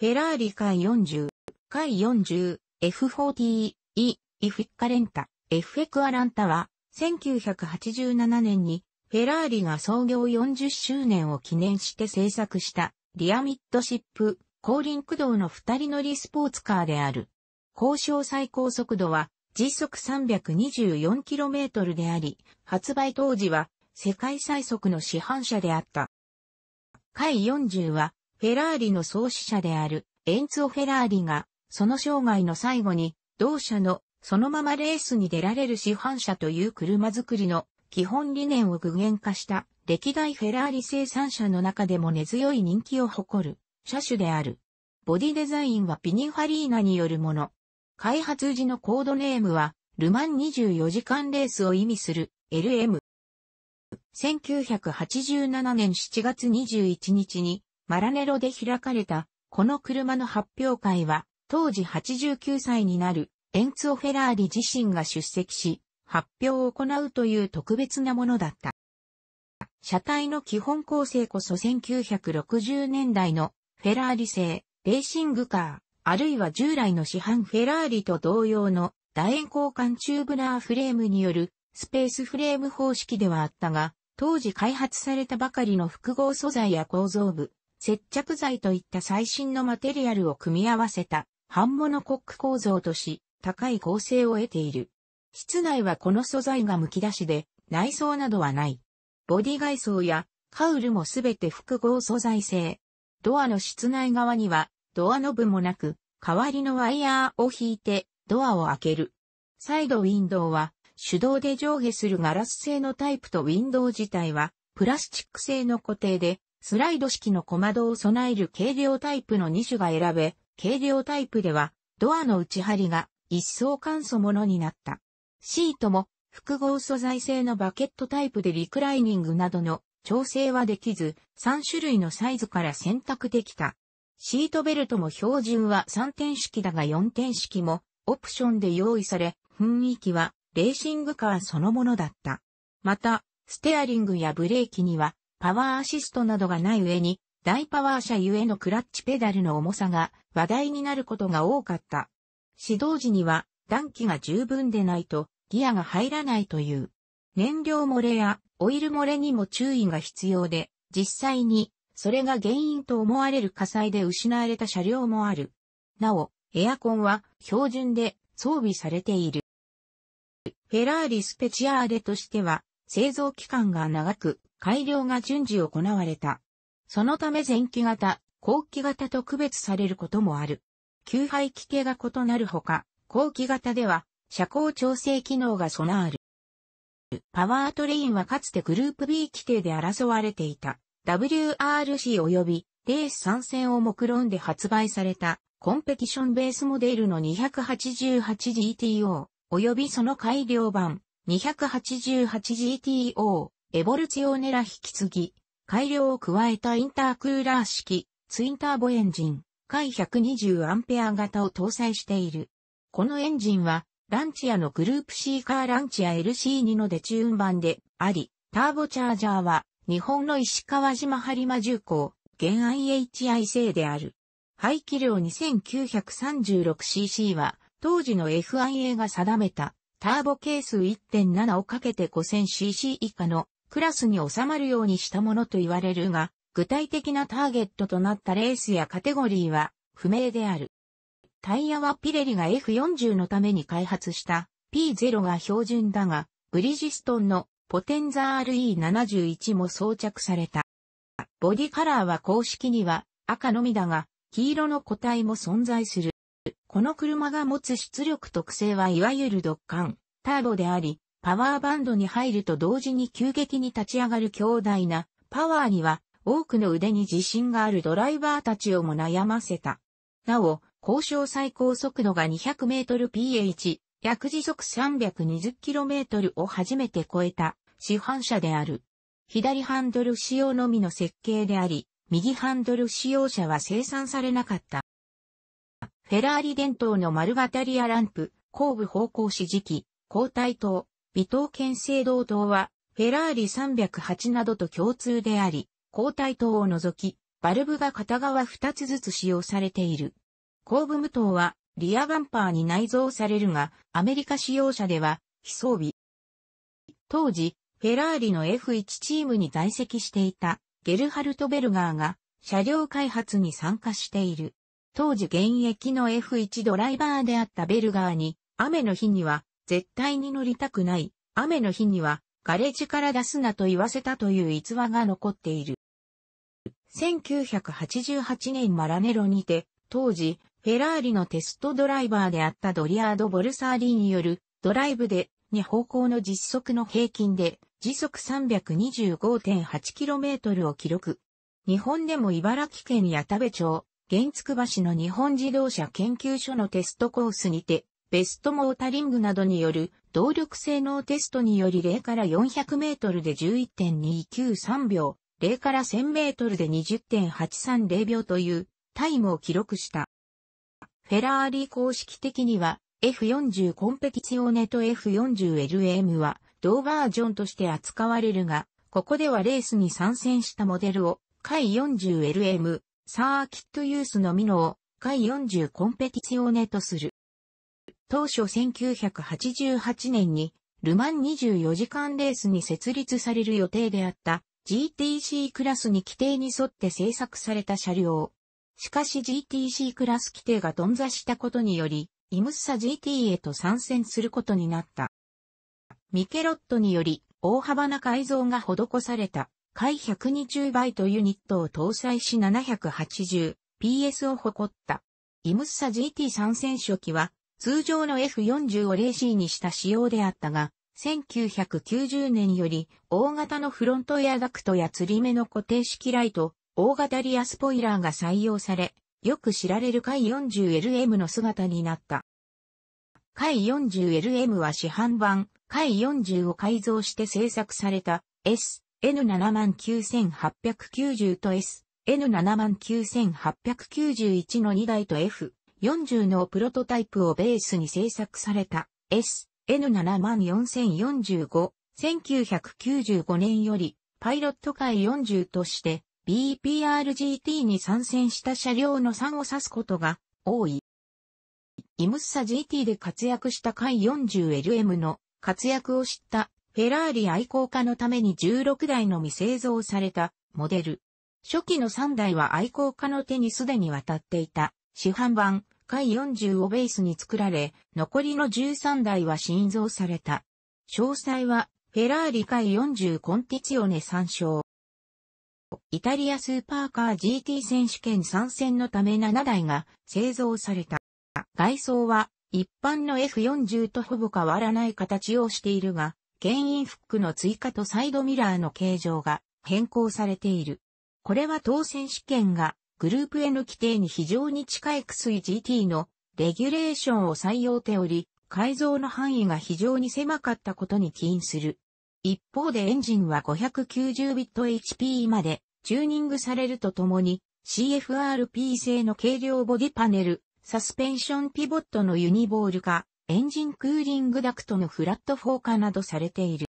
フェラーリ回40、回40、F40、E、イフィッカレンタ、エクアランタは、1987年に、フェラーリが創業40周年を記念して製作した、リアミッドシップ、後輪駆動の二人乗りスポーツカーである。交渉最高速度は、時速 324km であり、発売当時は、世界最速の市販車であった。回40は、フェラーリの創始者であるエンツオ・フェラーリが、その生涯の最後に、同社のそのままレースに出られる市販車という車作りの基本理念を具現化した歴代フェラーリ生産者の中でも根強い人気を誇る車種である。ボディデザインはピニファリーナによるもの。開発時のコードネームは、ルマン24時間レースを意味する LM。1987年7月21日にマラネロで開かれた、この車の発表会は、当時89歳になる、エンツオ・フェラーリ自身が出席し、発表を行うという特別なものだった。車体の基本構成こそ1960年代のフェラーリ製、レーシングカー、あるいは従来の市販フェラーリと同様の楕円交換チューブラーフレームによるスペースフレーム方式ではあったが、当時開発されたばかりの複合素材や構造部、接着剤といった最新のマテリアルを組み合わせた半物コック構造とし、高い構成を得ている。室内はこの素材が剥き出しで、内装などはない。ボディ外装やカウルもすべて複合素材製。ドアの室内側にはドアノブもなく、代わりのワイヤーを引いてドアを開ける。サイドウィンドウは手動で上下するガラス製のタイプとウィンドウ自体はプラスチック製の固定でスライド式の小窓を備える軽量タイプの2種が選べ、軽量タイプでは、ドアの内張りが一層簡素ものになった。シートも複合素材製のバケットタイプでリクライニングなどの調整はできず、3種類のサイズから選択できた。シートベルトも標準は3点式だが4点式もオプションで用意され、雰囲気はレーシングカーそのものだった。また、ステアリングやブレーキにはパワーアシストなどがない上に、大パワー車ゆえのクラッチペダルの重さが話題になることが多かった。指導時には暖気が十分でないとギアが入らないという。燃料漏れやオイル漏れにも注意が必要で、実際にそれが原因と思われる火災で失われた車両もある。なお、エアコンは標準で装備されている。フェラーリスペチアーレとしては製造期間が長く、改良が順次行われた。そのため前期型、後期型と区別されることもある。吸排気系が異なるほか、後期型では、車高調整機能が備わる。パワートレインはかつてグループ B 規定で争われていた WRC 及びレース参戦を目論んで発売されたコンペティションベースモデルの 288GTO 及びその改良版 288GTO エボルチオネラ引き継ぎ、改良を加えたインタークーラー式、ツインターボエンジン、回 120A 型を搭載している。このエンジンは、ランチアのグループ C カーランチア LC2 のデチューン版であり、ターボチャージャーは、日本の石川島播磨重工、現 IHI 製である。排気量 2936cc は、当時の FIA が定めた、ターボ係数1.7をかけて 5000cc 以下のクラスに収まるようにしたものと言われるが、具体的なターゲットとなったレースやカテゴリーは不明である。タイヤはピレリが F40 のために開発した P0 が標準だが、ブリジストンのポテンザ RE71 も装着された。ボディカラーは公式には赤のみだが、黄色の個体も存在する。この車が持つ出力特性はいわゆるドッカン、ターボであり、パワーバンドに入ると同時に急激に立ち上がる強大なパワーには多くの腕に自信があるドライバーたちをも悩ませた。なお、交渉最高速度が 200mph、約時速 320km を初めて超えた市販車である。左ハンドル仕様のみの設計であり、右ハンドル使用車は生産されなかった。フェラーリ伝統の丸型リアランプ、後部方向指示器、後退灯、伊藤健生同等は、フェラーリ308などと共通であり、交代灯を除き、バルブが片側2つずつ使用されている。後部無灯は、リアバンパーに内蔵されるが、アメリカ使用者では、非装備。当時、フェラーリの F1 チームに在籍していた、ゲルハルト・ベルガーが、車両開発に参加している。当時現役の F1 ドライバーであったベルガーに、雨の日には絶対に乗りたくない、雨の日には、ガレージから出すなと言わせたという逸話が残っている。1988年マラネロにて、当時、フェラーリのテストドライバーであったドリアード・ボルサーリーによる、ドライブで、2方向の実測の平均で、時速 325.8km を記録。日本でも茨城県八田部町、原筑橋の日本自動車研究所のテストコースにて、ベストモータリングなどによる動力性能テストにより0から400メートルで11.293秒、0から1000メートルで20.830秒というタイムを記録した。フェラーリ公式的には F40 コンペティシオネと F40LM は同バージョンとして扱われるが、ここではレースに参戦したモデルを、回 40LM、サーキットユースのみのを、回40コンペティシオネとする。当初1988年に、ルマン24時間レースに設立される予定であった GTC クラスに規定に沿って製作された車両。しかし GTC クラス規定が頓挫したことにより、イムッサ GT へと参戦することになった。ミケロットにより大幅な改造が施された、回120バイトユニットを搭載し 780PS を誇った。イムッサ GT 参戦初期は通常の F40 を 0C にした仕様であったが、1990年より大型のフロントエアダクトや釣り目の固定式ライト、大型リアスポイラーが採用され、よく知られる回 40LM の姿になった。回 40LM は市販版、回40を改造して製作された S、N79890 と S、N79891 の2台と F、40のプロトタイプをベースに製作された SN74045、1995年よりパイロット界40として BPRGT に参戦した車両の3を指すことが多い。イムッサ GT で活躍した回 40LM の活躍を知ったフェラーリ愛好家のために16台のみ製造されたモデル。初期の3台は愛好家の手にすでに渡っていた市販版、回40をベースに作られ、残りの13台は新造された。詳細は、フェラーリ回40コンティチオネ参照。イタリアスーパーカー GT 選手権参戦のため7台が製造された。外装は一般の F40 とほぼ変わらない形をしているが、牽引フックの追加とサイドミラーの形状が変更されている。これは当選試験がグループ N 規定に非常に近い x g t のレギュレーションを採用ており、改造の範囲が非常に狭かったことに起因する。一方でエンジンは 590bithp までチューニングされるとともに CFRP 製の軽量ボディパネル、サスペンションピボットのユニボール化、エンジンクーリングダクトのフラットフォーカーなどされている。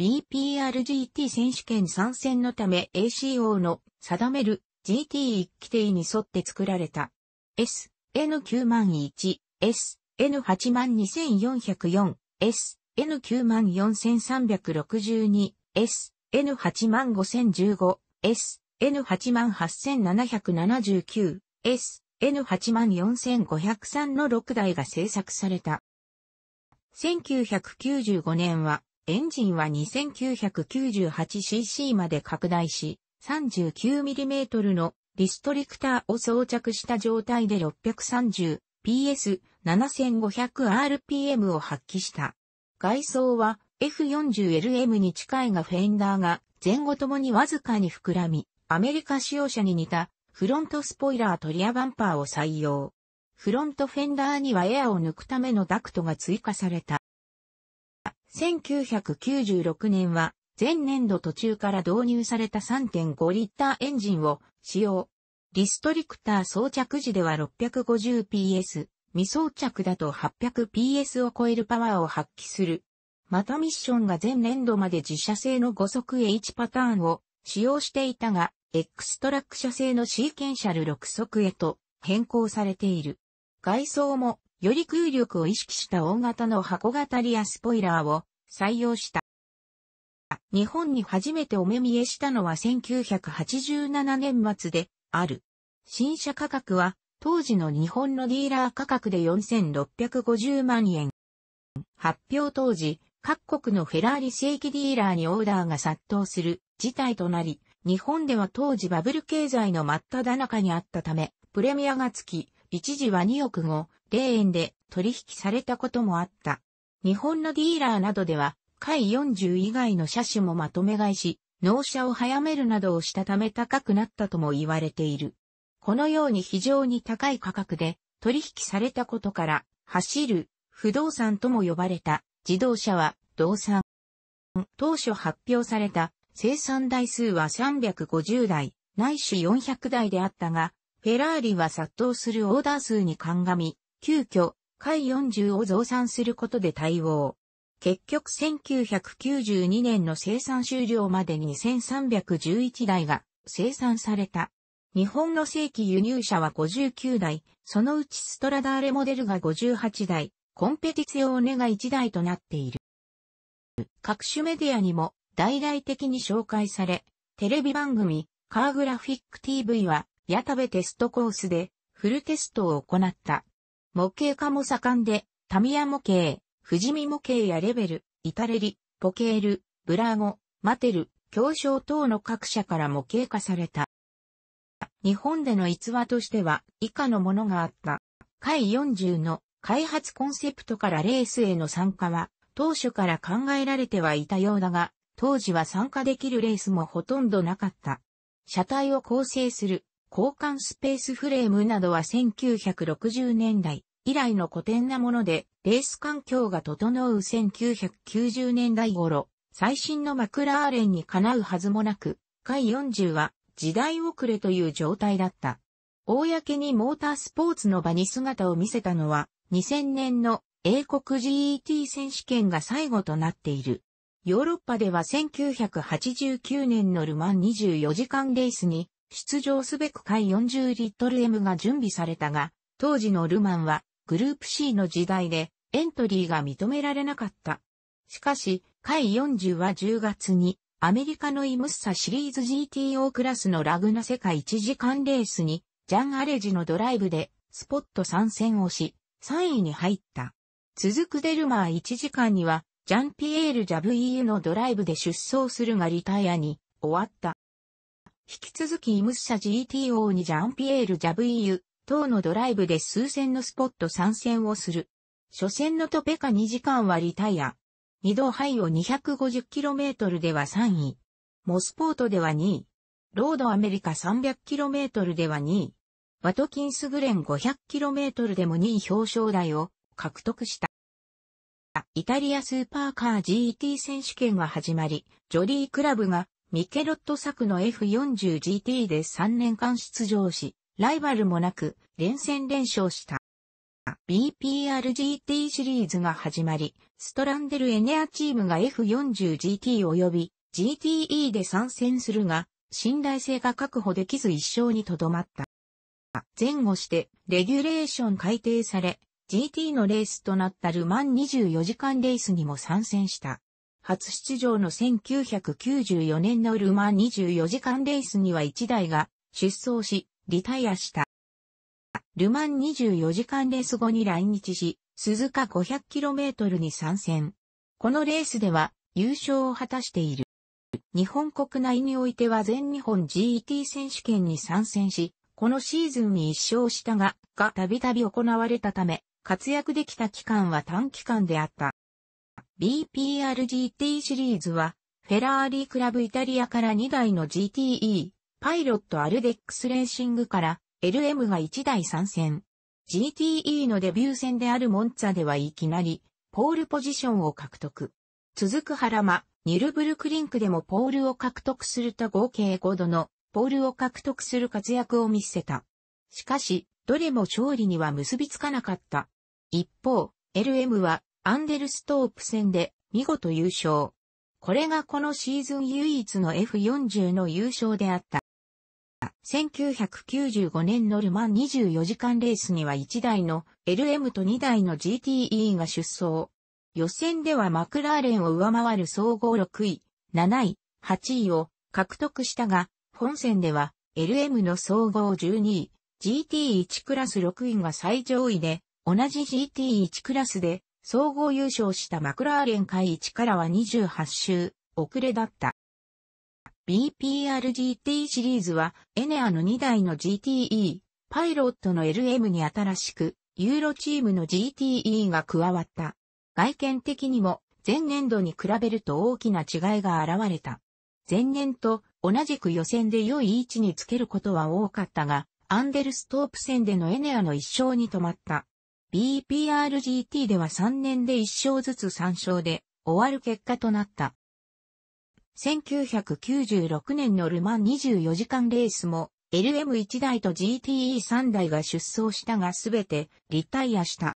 BPRGT 選手権参戦のため ACO の定める GT1 規定に沿って作られた。S、N9001、S、N82404、S、N94362、S、N85015、S、N88779、S、N84503 の6台が製作された。1995年は、エンジンは 2998cc まで拡大し、39mm のディストリクターを装着した状態で 630PS7500rpm を発揮した。外装は F40LM に近いがフェンダーが前後ともにわずかに膨らみ、アメリカ使用者に似たフロントスポイラートリアバンパーを採用。フロントフェンダーにはエアを抜くためのダクトが追加された。1996年は前年度途中から導入された3.5リッターエンジンを使用。リストリクター装着時では 650PS、未装着だと 800PS を超えるパワーを発揮する。またミッションが前年度まで自社製の5速 H パターンを使用していたが、X トラック社製のシーケンシャル6速へと変更されている。外装もより空力を意識した大型の箱型リアスポイラーを採用した。日本に初めてお目見えしたのは1987年末である。新車価格は当時の日本のディーラー価格で4650万円。発表当時、各国のフェラーリ正規ディーラーにオーダーが殺到する事態となり、日本では当時バブル経済の真っ只中にあったため、プレミアがつき、一時は2億5、0円で取引されたこともあった。日本のディーラーなどでは、回40以外の車種もまとめ買いし、納車を早めるなどをしたため高くなったとも言われている。このように非常に高い価格で取引されたことから、走る不動産とも呼ばれた自動車は動産。当初発表された生産台数は350台、ないし400台であったが、フェラーリは殺到するオーダー数に鑑み、急遽、回40を増産することで対応。結局1992年の生産終了までに1311台が生産された。日本の正規輸入車は59台、そのうちストラダーレモデルが58台、コンペティツ用オーネが1台となっている。各種メディアにも大々的に紹介され、テレビ番組、カーグラフィック TV は、矢田部テストコースで、フルテストを行った。模型化も盛んで、タミヤ模型、富士見模型やレベル、イタレリ、ポケール、ブラーゴ、マテル、強商等の各社から模型化された。日本での逸話としては以下のものがあった。回40の開発コンセプトからレースへの参加は当初から考えられてはいたようだが、当時は参加できるレースもほとんどなかった。車体を構成する交換スペースフレームなどは1960年代、以来の古典なもので、レース環境が整う1990年代頃、最新のマクラーレンにかなうはずもなく、回40は時代遅れという状態だった。公にモータースポーツの場に姿を見せたのは、2000年の英国 GET 選手権が最後となっている。ヨーロッパでは1989年のルマン24時間レースに出場すべく回40リットル M が準備されたが、当時のルマンはグループ C の時代でエントリーが認められなかった。しかし、回40は10月にアメリカのイムッサシリーズ GTO クラスのラグナ世界1時間レースにジャン・アレジのドライブでスポット参戦をし3位に入った。続くデルマー1時間にはジャンピエール・ジャブイユのドライブで出走するがリタイアに終わった。引き続きイムッサ GTO にジャンピエール・ジャブイユ、等のドライブで数千のスポット参戦をする。初戦のトペカ2時間はリタイア。二度イを 250km では3位。モスポートでは2位。ロードアメリカ 300km では2位。ワトキンスグレン 500km でも2位表彰台を獲得した。イタリアスーパーカー GT 選手権が始まり、ジョリークラブがミケロット作の F40GT で3年間出場し、ライバルもなく、連戦連勝した。BPRGT シリーズが始まり、ストランデルエネアチームが F40GT 及び GTE で参戦するが、信頼性が確保できず一勝にとどまった。前後して、レギュレーション改定され、GT のレースとなったルマン24時間レースにも参戦した。初出場の1994年のルマン24時間レースには1台が出走し、リタイアした。ルマン24時間レース後に来日し、鈴鹿 500km に参戦。このレースでは優勝を果たしている。日本国内においては全日本 GT 選手権に参戦し、このシーズンに一勝したが、がたびたび行われたため、活躍できた期間は短期間であった。BPRGT シリーズは、フェラーリクラブイタリアから2台の GTE、パイロットアルデックスレーシングから LM が1台参戦。GTE のデビュー戦であるモンツァではいきなり、ポールポジションを獲得。続く原間、ニルブルクリンクでもポールを獲得すると合計5度のポールを獲得する活躍を見せた。しかし、どれも勝利には結びつかなかった。一方、LM はアンデルストープ戦で見事優勝。これがこのシーズン唯一の F40 の優勝であった。1995年のルマン24時間レースには1台の LM と2台の GTE が出走。予選ではマクラーレンを上回る総合6位、7位、8位を獲得したが、本戦では LM の総合12位、GT1 クラス6位が最上位で、同じ GT1 クラスで総合優勝したマクラーレン回1からは28周遅れだった。BPR-GT シリーズは、エネアの2台の GTE、パイロットの LM に新しく、ユーロチームの GTE が加わった。外見的にも、前年度に比べると大きな違いが現れた。前年と同じく予選で良い位置につけることは多かったが、アンデルストープ戦でのエネアの1勝に止まった。BPRGT では3年で1勝ずつ3勝で終わる結果となった。1996年のルマン24時間レースも、LM1 台と GTE3 台が出走したがすべてリタイアした。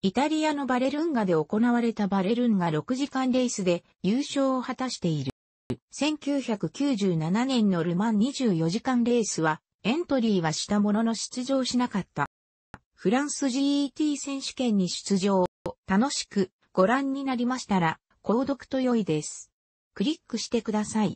イタリアのバレルンガで行われたバレルンガ6時間レースで優勝を果たしている。1997年のルマン24時間レースはエントリーはしたものの出場しなかった。フランス GET 選手権に出場。楽しくご覧になりましたら、購読と良いです。クリックしてください。